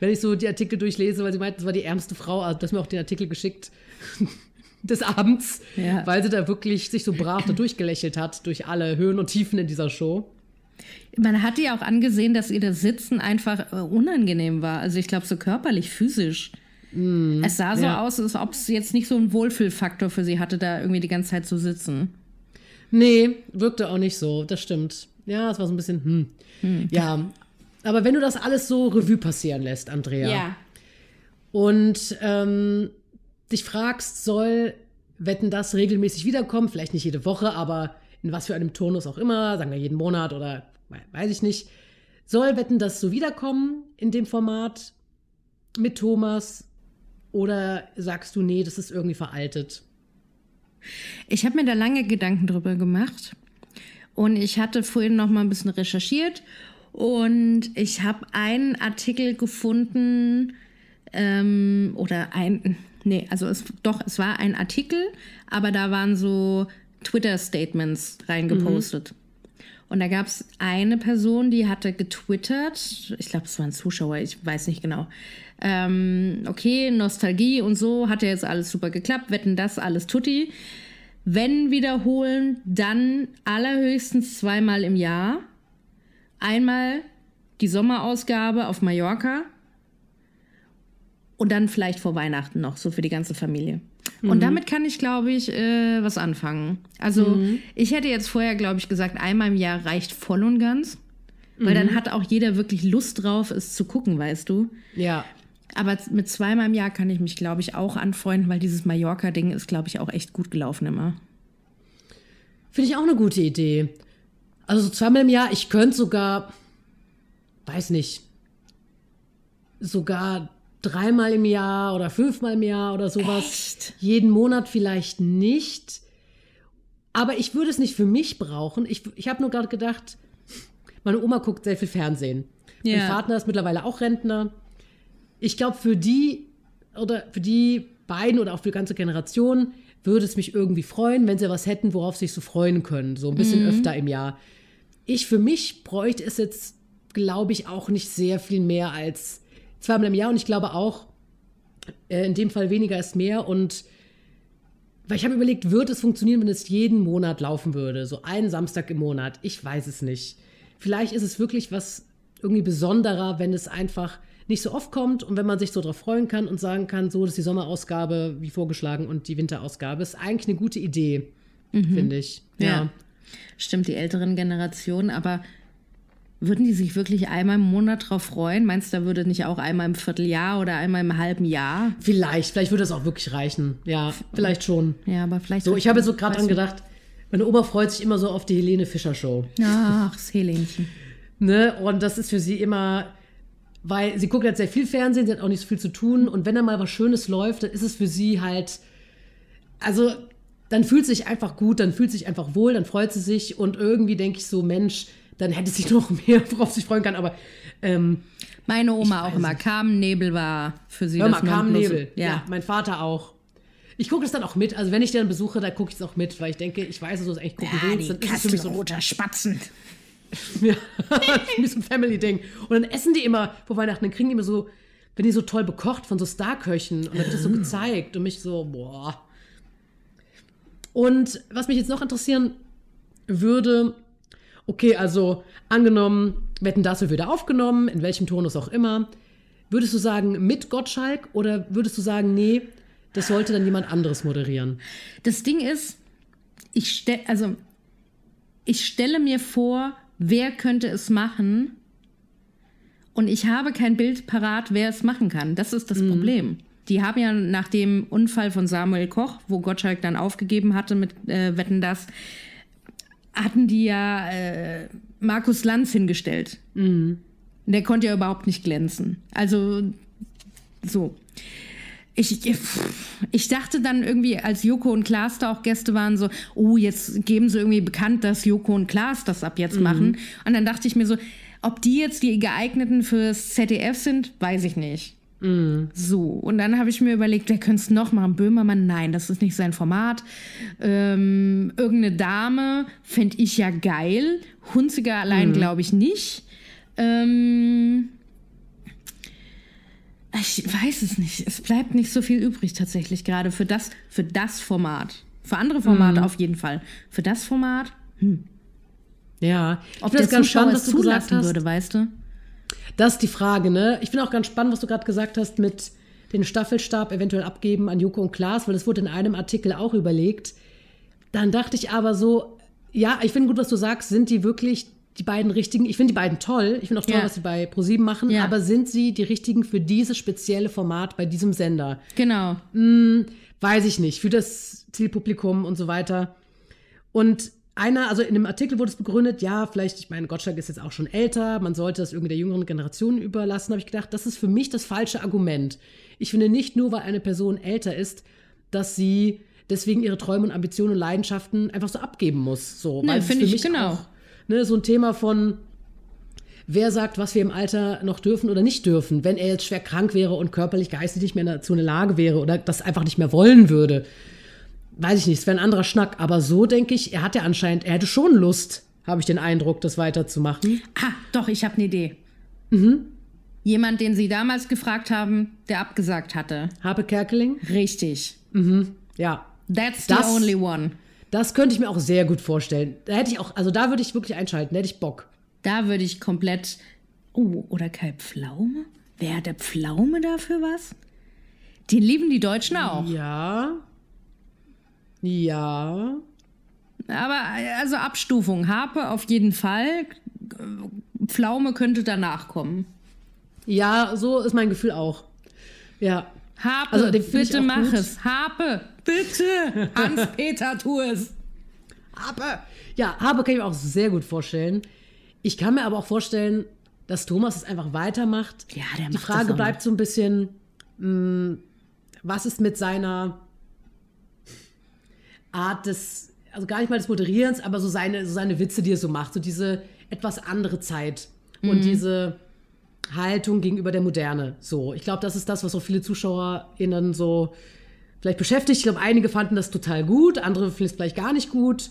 [SPEAKER 1] wenn ich so die Artikel durchlese, weil sie meinten, es war die ärmste Frau, also das mir auch den Artikel geschickt des Abends, ja. weil sie da wirklich sich so brav da durchgelächelt hat durch alle Höhen und Tiefen in dieser Show.
[SPEAKER 2] Man hat ja auch angesehen, dass ihr das Sitzen einfach äh, unangenehm war. Also ich glaube, so körperlich, physisch.
[SPEAKER 1] Mm, es sah so ja. aus,
[SPEAKER 2] als ob es jetzt nicht so einen Wohlfühlfaktor für sie hatte, da irgendwie die ganze Zeit zu sitzen.
[SPEAKER 1] Nee, wirkte auch nicht so, das stimmt. Ja, es war so ein bisschen, hm. hm. Ja, aber wenn du das alles so Revue passieren lässt, Andrea. Ja. Und ähm, dich fragst, soll Wetten das regelmäßig wiederkommen? Vielleicht nicht jede Woche, aber in was für einem Turnus auch immer, sagen wir jeden Monat oder weiß ich nicht. Soll Wetten das so wiederkommen in dem Format mit Thomas? Oder sagst du, nee, das ist irgendwie veraltet? Ich habe mir da lange Gedanken
[SPEAKER 2] drüber gemacht. Und ich hatte vorhin noch mal ein bisschen recherchiert. Und ich habe einen Artikel gefunden, ähm, oder ein, nee, also es, doch, es war ein Artikel, aber da waren so Twitter-Statements mhm. reingepostet. Mhm. Und da gab es eine Person, die hatte getwittert, ich glaube, es war ein Zuschauer, ich weiß nicht genau. Ähm, okay, Nostalgie und so, hat ja jetzt alles super geklappt, wetten das, alles tutti. Wenn wiederholen, dann allerhöchstens zweimal im Jahr. Einmal die Sommerausgabe auf Mallorca und dann vielleicht vor Weihnachten noch, so für die ganze Familie. Mhm. Und damit kann ich, glaube ich, äh, was anfangen. Also mhm. ich hätte jetzt vorher, glaube ich, gesagt, einmal im Jahr reicht voll und ganz. Weil mhm. dann hat auch jeder wirklich Lust drauf, es zu gucken, weißt du? Ja. Aber mit zweimal im Jahr kann ich mich, glaube ich, auch anfreunden, weil dieses Mallorca-Ding ist, glaube ich, auch echt gut gelaufen immer.
[SPEAKER 1] Finde ich auch eine gute Idee. Also so zweimal im Jahr, ich könnte sogar, weiß nicht, sogar dreimal im Jahr oder fünfmal im Jahr oder sowas. Echt? Jeden Monat vielleicht nicht. Aber ich würde es nicht für mich brauchen. Ich, ich habe nur gerade gedacht, meine Oma guckt sehr viel Fernsehen. Yeah. Mein Vater ist mittlerweile auch Rentner. Ich glaube, für die oder für die beiden oder auch für die ganze Generation würde es mich irgendwie freuen, wenn sie was hätten, worauf sie sich so freuen können. So ein bisschen mm. öfter im Jahr. Ich für mich bräuchte es jetzt, glaube ich, auch nicht sehr viel mehr als zweimal im Jahr und ich glaube auch, äh, in dem Fall weniger ist mehr und weil ich habe überlegt, wird es funktionieren, wenn es jeden Monat laufen würde? So einen Samstag im Monat. Ich weiß es nicht. Vielleicht ist es wirklich was irgendwie besonderer, wenn es einfach nicht so oft kommt und wenn man sich so darauf freuen kann und sagen kann, so, ist die Sommerausgabe wie vorgeschlagen und die Winterausgabe ist eigentlich eine gute Idee, mhm. finde ich. Ja. ja. Stimmt, die älteren Generationen, aber würden die sich wirklich
[SPEAKER 2] einmal im Monat drauf freuen? Meinst du, da würde nicht auch einmal im Vierteljahr oder einmal im halben Jahr?
[SPEAKER 1] Vielleicht, vielleicht würde das auch wirklich reichen. Ja, vielleicht schon. Ja, aber vielleicht. So, ich habe so gerade dran gedacht, meine Oma freut sich immer so auf die Helene Fischer Show. Ach, das Helenchen. ne? Und das ist für sie immer, weil sie guckt halt sehr viel Fernsehen, sie hat auch nicht so viel zu tun. Und wenn da mal was Schönes läuft, dann ist es für sie halt, also dann fühlt sie sich einfach gut, dann fühlt sie sich einfach wohl, dann freut sie sich. Und irgendwie denke ich so, Mensch, dann hätte sie noch mehr, worauf sie sich freuen kann. Aber ähm, meine Oma auch immer. Carmen war für sie. Hör mal, Carmen ja. ja. mein Vater auch. Ich gucke das dann auch mit. Also wenn ich den besuche, dann gucke ich es auch mit, weil ich denke, ich weiß, dass du es eigentlich gucken ja, willst. Dann ist es für mich so roter Spatzen. ja, wie so ein Family-Ding. Und dann essen die immer vor Weihnachten, dann kriegen die immer so, wenn die so toll bekocht von so Starköchen. Und dann wird das so gezeigt. Und mich so, boah. Und was mich jetzt noch interessieren würde, okay, also angenommen, Wetten das wird wieder aufgenommen, in welchem Tonus auch immer. Würdest du sagen, mit Gottschalk oder würdest du sagen, nee, das sollte dann jemand anderes moderieren? Das Ding ist, ich stelle,
[SPEAKER 2] also ich stelle mir vor, wer könnte es machen? Und ich habe kein Bild parat, wer es machen kann. Das ist das mhm. Problem. Die haben ja nach dem Unfall von Samuel Koch, wo Gottschalk dann aufgegeben hatte mit äh, Wetten das, hatten die ja äh, Markus Lanz hingestellt. Mhm. Der konnte ja überhaupt nicht glänzen. Also so. Ich, ich, dachte dann irgendwie, als Joko und Klaas da auch Gäste waren, so, oh, jetzt geben sie irgendwie bekannt, dass Joko und Klaas das ab jetzt mhm. machen. Und dann dachte ich mir so, ob die jetzt die geeigneten fürs ZDF sind, weiß ich nicht. Mm. So, und dann habe ich mir überlegt, wer könnte es noch machen? Böhmermann, nein, das ist nicht sein Format. Ähm, irgendeine Dame fände ich ja geil. Hunziger allein mm. glaube ich nicht. Ähm, ich weiß es nicht. Es bleibt nicht so viel übrig tatsächlich gerade für das, für das Format. Für andere Formate mm. auf jeden Fall. Für das
[SPEAKER 1] Format, hm.
[SPEAKER 2] Ja, ob das ganz Zuschauer spannend, dass du würde, weißt du?
[SPEAKER 1] Das ist die Frage, ne? Ich finde auch ganz spannend, was du gerade gesagt hast mit den Staffelstab eventuell abgeben an Joko und Klaas, weil das wurde in einem Artikel auch überlegt. Dann dachte ich aber so, ja, ich finde gut, was du sagst, sind die wirklich die beiden richtigen? Ich finde die beiden toll. Ich finde auch toll, ja. was sie bei ProSieben machen, ja. aber sind sie die richtigen für dieses spezielle Format bei diesem Sender? Genau. Hm, weiß ich nicht, für das Zielpublikum und so weiter. Und einer, also in dem Artikel wurde es begründet, ja, vielleicht, ich meine, Gottschalk ist jetzt auch schon älter, man sollte das irgendwie der jüngeren Generation überlassen, habe ich gedacht, das ist für mich das falsche Argument. Ich finde nicht nur, weil eine Person älter ist, dass sie deswegen ihre Träume und Ambitionen und Leidenschaften einfach so abgeben muss. So, nee, finde ich genau. Auch, ne, so ein Thema von, wer sagt, was wir im Alter noch dürfen oder nicht dürfen, wenn er jetzt schwer krank wäre und körperlich, geistig nicht mehr dazu in der Lage wäre oder das einfach nicht mehr wollen würde weiß ich nicht, es wäre ein anderer Schnack. Aber so denke ich, er hat ja anscheinend, er hätte schon Lust, habe ich den Eindruck, das weiterzumachen. Ah, doch, ich habe eine Idee. Mhm. Jemand, den
[SPEAKER 2] Sie damals gefragt haben, der abgesagt hatte. Habe Kerkeling?
[SPEAKER 1] Richtig. Mhm. Ja.
[SPEAKER 2] That's the das, only
[SPEAKER 1] one. Das könnte ich mir auch sehr gut vorstellen. Da hätte ich auch, also da würde ich wirklich einschalten, da hätte ich Bock. Da würde ich komplett.
[SPEAKER 2] Oh, oder Kai Pflaume? Wäre der Pflaume dafür was? Den lieben die Deutschen auch. Ja. Ja. Aber also Abstufung. Harpe auf jeden Fall. Pflaume könnte danach kommen.
[SPEAKER 1] Ja, so ist mein Gefühl auch. Ja. Harpe, also, bitte mach gut. es. Harpe, bitte. Hans-Peter, tu es. Harpe. Ja, Harpe kann ich mir auch sehr gut vorstellen. Ich kann mir aber auch vorstellen, dass Thomas es einfach weitermacht. Ja, der Die macht Frage bleibt so ein bisschen, mh, mm, was ist mit seiner Art des, also gar nicht mal des Moderierens, aber so seine, so seine Witze, die er so macht, so diese etwas andere Zeit mhm. und diese Haltung gegenüber der Moderne. So, ich glaube, das ist das, was auch viele ZuschauerInnen so vielleicht beschäftigt. Ich glaube, einige fanden das total gut, andere finden es vielleicht gar nicht gut,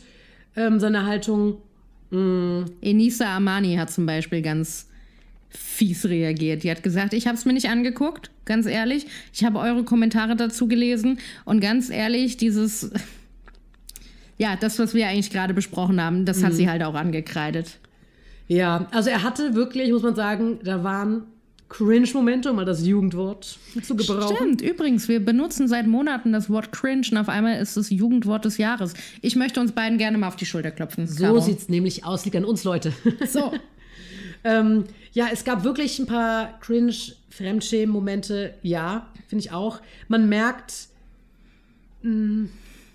[SPEAKER 1] ähm, seine Haltung. Mm. Enisa Armani hat zum Beispiel ganz
[SPEAKER 2] fies reagiert. Die hat gesagt, ich habe es mir nicht angeguckt, ganz ehrlich. Ich habe eure Kommentare dazu gelesen und ganz ehrlich, dieses ja, das, was wir eigentlich gerade besprochen haben, das mhm. hat sie halt auch angekreidet. Ja,
[SPEAKER 1] also er hatte wirklich, muss man sagen, da waren Cringe-Momente, um mal das Jugendwort zu gebrauchen. Stimmt,
[SPEAKER 2] übrigens, wir benutzen seit Monaten das Wort Cringe und auf einmal ist es Jugendwort des Jahres. Ich möchte uns beiden gerne mal auf die Schulter klopfen. So sieht es
[SPEAKER 1] nämlich aus, liegt an uns, Leute. So. ähm, ja, es gab wirklich ein paar Cringe-Fremdschämen-Momente, ja, finde ich auch. Man merkt. Mh, mm,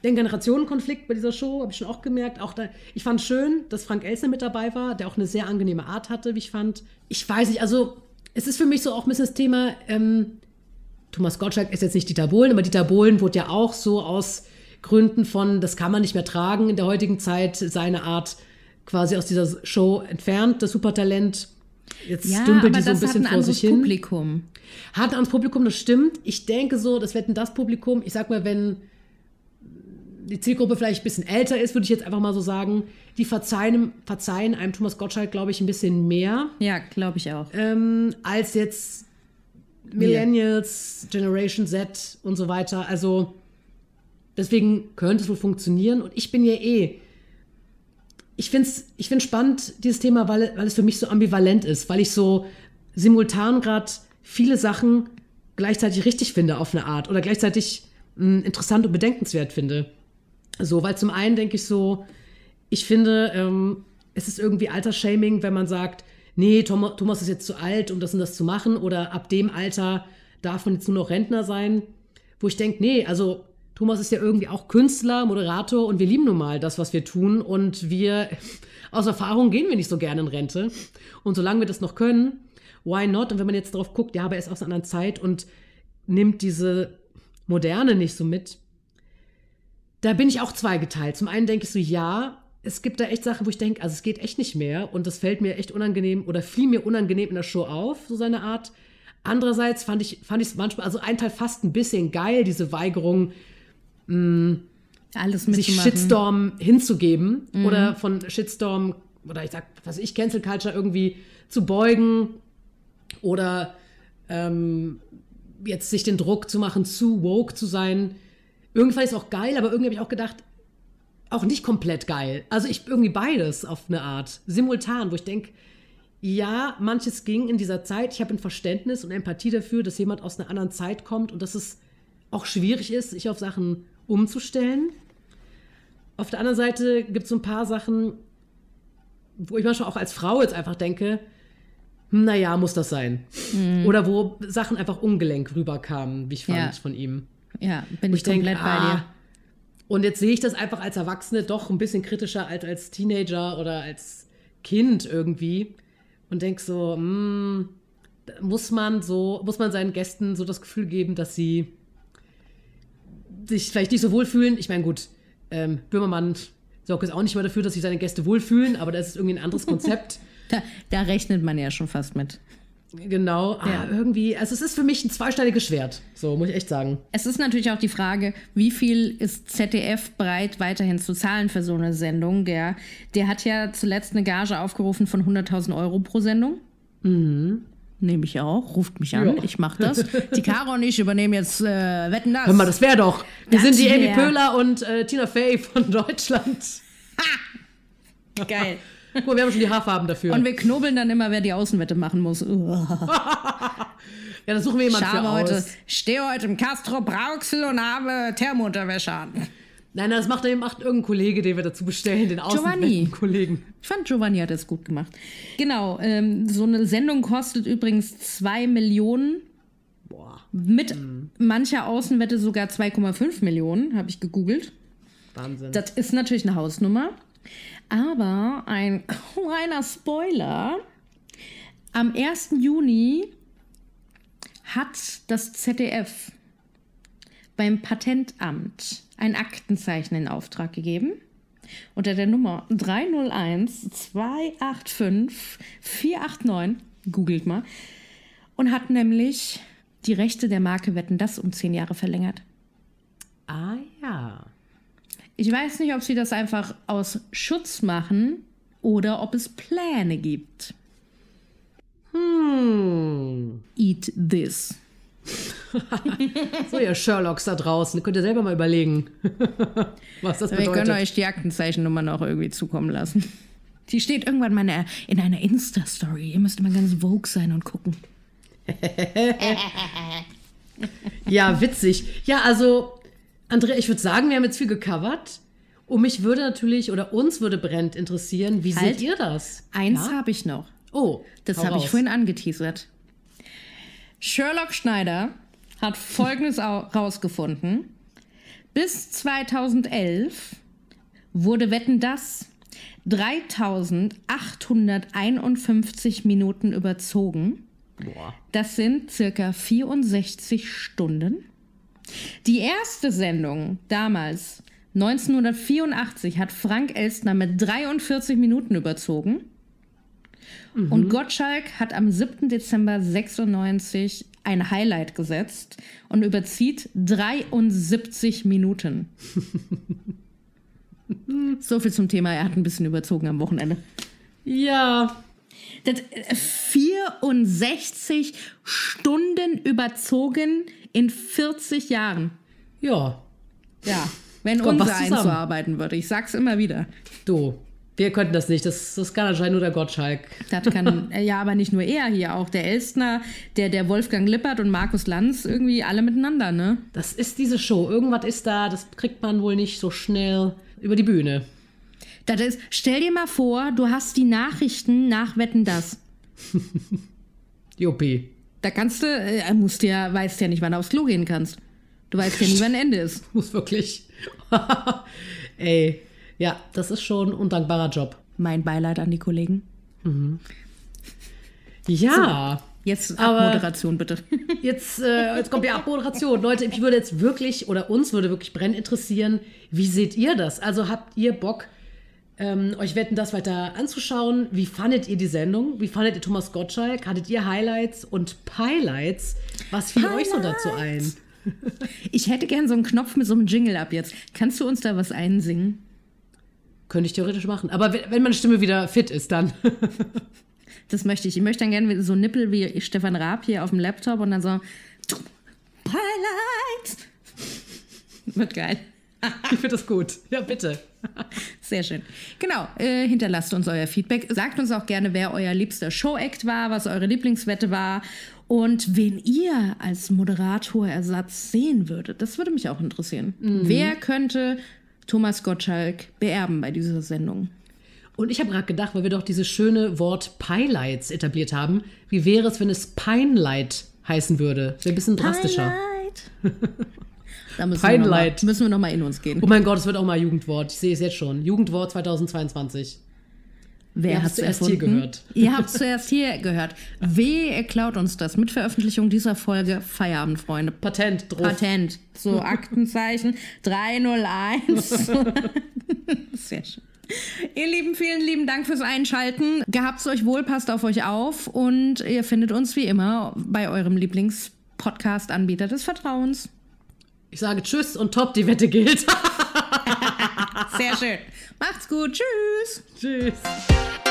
[SPEAKER 1] den Generationenkonflikt bei dieser Show habe ich schon auch gemerkt. Auch da, ich fand schön, dass Frank Elsner mit dabei war, der auch eine sehr angenehme Art hatte, wie ich fand. Ich weiß nicht, also es ist für mich so auch ein bisschen das Thema, ähm, Thomas Gottschalk ist jetzt nicht Dieter Bohlen, aber Dieter Bohlen wurde ja auch so aus Gründen von, das kann man nicht mehr tragen in der heutigen Zeit, seine Art quasi aus dieser Show entfernt, das Supertalent. Jetzt ja, dümpelt die so ein bisschen ein vor sich hin. Publikum. Hat ans Publikum, das stimmt. Ich denke so, das wird ein das Publikum. Ich sag mal, wenn die Zielgruppe vielleicht ein bisschen älter ist, würde ich jetzt einfach mal so sagen, die verzeihen, verzeihen einem Thomas Gottschalk, glaube ich, ein bisschen mehr. Ja, glaube ich auch. Ähm, als jetzt Millennials, yeah. Generation Z und so weiter. Also deswegen könnte es wohl funktionieren. Und ich bin ja eh. Ich finde es ich find's spannend, dieses Thema, weil, weil es für mich so ambivalent ist, weil ich so simultan gerade viele Sachen gleichzeitig richtig finde auf eine Art oder gleichzeitig mh, hm, interessant und bedenkenswert finde. So, weil zum einen denke ich so, ich finde, ähm, es ist irgendwie Altersshaming, wenn man sagt, nee, Tom, Thomas ist jetzt zu alt, um das und das zu machen, oder ab dem Alter darf man jetzt nur noch Rentner sein. Wo ich denke, nee, also Thomas ist ja irgendwie auch Künstler, Moderator und wir lieben nun mal das, was wir tun. Und wir, aus Erfahrung gehen wir nicht so gerne in Rente. Und solange wir das noch können, why not? Und wenn man jetzt drauf guckt, ja, aber er ist aus einer anderen Zeit und nimmt diese Moderne nicht so mit, da bin ich auch zweigeteilt. Zum einen denke ich so, ja, es gibt da echt Sachen, wo ich denke, also es geht echt nicht mehr und das fällt mir echt unangenehm oder fiel mir unangenehm in der Show auf, so seine Art. Andererseits fand ich fand es manchmal, also ein Teil fast ein bisschen geil, diese Weigerung, mh, alles sich Shitstorm hinzugeben mhm. oder von Shitstorm oder ich sag, was ich Cancel Culture irgendwie zu beugen oder ähm, jetzt sich den Druck zu machen, zu woke zu sein irgendwie ist es auch geil, aber irgendwie habe ich auch gedacht, auch nicht komplett geil. Also ich irgendwie beides auf eine Art, simultan, wo ich denke, ja, manches ging in dieser Zeit. Ich habe ein Verständnis und Empathie dafür, dass jemand aus einer anderen Zeit kommt und dass es auch schwierig ist, sich auf Sachen umzustellen. Auf der anderen Seite gibt es so ein paar Sachen, wo ich manchmal auch als Frau jetzt einfach denke, hm, naja, muss das sein. Mhm. Oder wo Sachen einfach ungelenk rüberkamen, wie ich fand ja. von ihm. Ja, bin ich, ich komplett denk, bei ah, dir. Und jetzt sehe ich das einfach als Erwachsene doch ein bisschen kritischer als als Teenager oder als Kind irgendwie und denke so, mh, hm, muss man so, muss man seinen Gästen so das Gefühl geben, dass sie sich vielleicht nicht so wohlfühlen. Ich meine, gut, ähm, Böhmermann sorgt jetzt auch nicht mal dafür, dass sich seine Gäste wohlfühlen, aber das ist irgendwie ein anderes Konzept. da, da rechnet man ja schon fast mit. Genau, ah, ja. ah, irgendwie, also es ist für mich ein zweischneidiges Schwert, so muss ich echt sagen. Es ist
[SPEAKER 2] natürlich auch die Frage, wie viel ist ZDF bereit weiterhin zu zahlen für so eine Sendung, der, der hat ja zuletzt eine Gage aufgerufen von 100.000 Euro pro Sendung. Mhm. Nehme ich auch, ruft mich an, jo. ich mache das. Die Caro
[SPEAKER 1] und ich übernehmen jetzt äh, Wetten, das. Hör mal, das wäre doch, wir das sind die Amy Pöhler und äh, Tina Fey von Deutschland. Ha! Geil. Gut, wir haben schon die Haarfarben dafür. Und wir knobeln dann immer, wer
[SPEAKER 2] die Außenwette machen muss.
[SPEAKER 1] ja, das suchen wir jemanden für heute, aus. Stehe heute im Castro Brauxel und habe Thermounterwäsche an. Nein, das macht, macht irgendein Kollege, den wir dazu bestellen, den
[SPEAKER 2] Außenwettenkollegen. Ich fand, Giovanni hat das gut gemacht. Genau, ähm, so eine Sendung kostet übrigens 2 Millionen. Boah. Mit hm. mancher Außenwette sogar 2,5 Millionen, habe ich gegoogelt. Wahnsinn. Das ist natürlich eine Hausnummer. Aber ein kleiner Spoiler. Am 1. Juni hat das ZDF beim Patentamt ein Aktenzeichen in Auftrag gegeben unter der Nummer 301 285 489. Googelt mal. Und hat nämlich die Rechte der Marke Wetten das um zehn Jahre verlängert. Ah ja. Ich weiß nicht, ob sie das einfach aus Schutz machen oder ob es Pläne gibt.
[SPEAKER 1] Hmm. Eat this. so, ihr Sherlocks da draußen, könnt ihr selber mal überlegen, was das Wir bedeutet. Wir können euch die Aktenzeichennummer noch irgendwie zukommen lassen.
[SPEAKER 2] Die steht irgendwann meine, in einer Insta-Story. Ihr müsst immer ganz vogue sein
[SPEAKER 1] und gucken. ja, witzig. Ja, also Andrea, ich würde sagen, wir haben jetzt viel gecovert. Und mich würde natürlich oder uns würde brennend interessieren, wie halt. seht ihr das? Eins ja? habe ich noch. Oh, das habe ich vorhin
[SPEAKER 2] angeteasert. Sherlock Schneider hat Folgendes rausgefunden. Bis 2011 wurde Wetten das 3851 Minuten überzogen. Boah. Das sind circa 64 Stunden. Die erste Sendung damals, 1984, hat Frank Elstner mit 43 Minuten überzogen. Mhm. Und Gottschalk hat am 7. Dezember 96 ein Highlight gesetzt und überzieht 73 Minuten. so viel zum Thema, er hat ein bisschen überzogen am Wochenende. Ja, das 64 äh, Stunden überzogen in 40 Jahren. Ja. Ja, wenn Kommt unser eins so
[SPEAKER 1] arbeiten würde. Ich sag's immer wieder. Du, wir könnten das nicht. Das, das kann anscheinend nur der Gottschalk.
[SPEAKER 2] Das kann, äh, ja, aber nicht nur er hier, auch der Elstner, der, der Wolfgang Lippert und Markus Lanz, irgendwie alle miteinander, ne? Das ist diese
[SPEAKER 1] Show. Irgendwas ist da, das kriegt man wohl nicht so schnell über die Bühne. Das ist, stell dir mal vor, du hast die Nachrichten nach Wetten das. die OP.
[SPEAKER 2] Da kannst du, äh, musst ja, weißt ja nicht, wann du aufs Klo gehen kannst. Du weißt ja
[SPEAKER 1] nie, wann Ende ist. Muss wirklich. Ey, ja, das ist schon ein undankbarer Job. Mein Beileid an die Kollegen. Mhm. Ja.
[SPEAKER 2] So, jetzt Abmoderation, bitte.
[SPEAKER 1] Jetzt, äh, jetzt kommt die Abmoderation. Leute, ich würde jetzt wirklich, oder uns würde wirklich brennend interessieren, wie seht ihr das? Also habt ihr Bock, ähm, euch wetten, das weiter anzuschauen. Wie fandet ihr die Sendung? Wie fandet ihr Thomas Gottschalk? Hattet ihr Highlights und Highlights? Was fiel Highlight. euch so dazu ein? Ich hätte
[SPEAKER 2] gern so einen Knopf mit so einem Jingle ab jetzt. Kannst du uns da was einsingen? Könnte ich theoretisch machen. Aber wenn meine
[SPEAKER 1] Stimme wieder fit ist, dann.
[SPEAKER 2] Das möchte ich. Ich möchte dann gerne so Nippel wie Stefan Raab hier auf dem Laptop und dann so. Highlights! Wird geil. Ich finde das gut. Ja, bitte. Sehr schön. Genau, äh, hinterlasst uns euer Feedback. Sagt uns auch gerne, wer euer liebster Show-Act war, was eure Lieblingswette war und wen ihr als Moderatorersatz sehen würdet. Das würde
[SPEAKER 1] mich auch interessieren.
[SPEAKER 2] Mhm. Wer könnte Thomas Gottschalk beerben bei dieser Sendung?
[SPEAKER 1] Und ich habe gerade gedacht, weil wir doch dieses schöne Wort Pileits etabliert haben, wie wäre es, wenn es Pinelight heißen würde? wäre ein bisschen drastischer. Pinelight. Da müssen Peinleid. Wir mal, müssen wir nochmal in uns gehen. Oh mein Gott, es wird auch mal Jugendwort. Ich sehe es jetzt schon. Jugendwort 2022. Wer hat zuerst hier gehört? Ihr habt
[SPEAKER 2] zuerst hier gehört. Wer ihr klaut uns das. Mit Veröffentlichung dieser Folge Feierabend, Freunde. Patent drauf. Patent. So, Aktenzeichen 301. Sehr schön. Ihr Lieben, vielen lieben Dank fürs Einschalten. Gehabt's euch wohl, passt auf euch auf und ihr findet uns wie immer bei eurem Lieblings-Podcast-Anbieter des Vertrauens. Ich
[SPEAKER 1] sage Tschüss und top, die Wette gilt. Sehr schön. Macht's gut. Tschüss. Tschüss.